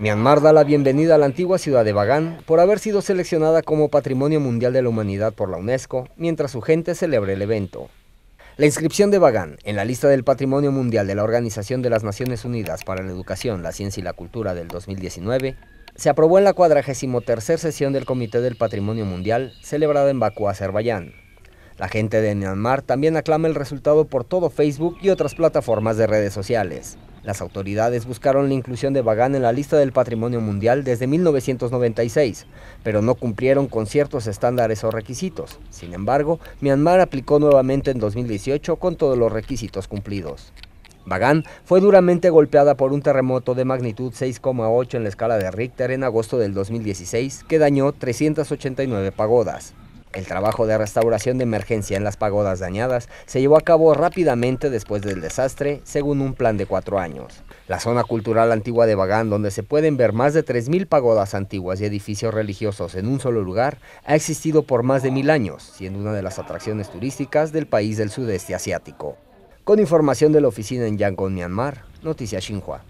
Myanmar da la bienvenida a la antigua ciudad de Bagan por haber sido seleccionada como Patrimonio Mundial de la Humanidad por la UNESCO, mientras su gente celebra el evento. La inscripción de Bagan en la lista del Patrimonio Mundial de la Organización de las Naciones Unidas para la Educación, la Ciencia y la Cultura del 2019 se aprobó en la 43 sesión del Comité del Patrimonio Mundial, celebrada en Bakú, Azerbaiyán. La gente de Myanmar también aclama el resultado por todo Facebook y otras plataformas de redes sociales. Las autoridades buscaron la inclusión de Bagán en la lista del patrimonio mundial desde 1996, pero no cumplieron con ciertos estándares o requisitos. Sin embargo, Myanmar aplicó nuevamente en 2018 con todos los requisitos cumplidos. Bagan fue duramente golpeada por un terremoto de magnitud 6,8 en la escala de Richter en agosto del 2016 que dañó 389 pagodas. El trabajo de restauración de emergencia en las pagodas dañadas se llevó a cabo rápidamente después del desastre, según un plan de cuatro años. La zona cultural antigua de Bagán, donde se pueden ver más de 3.000 pagodas antiguas y edificios religiosos en un solo lugar, ha existido por más de mil años, siendo una de las atracciones turísticas del país del sudeste asiático. Con información de la oficina en Yangon, Myanmar, Noticias Xinhua.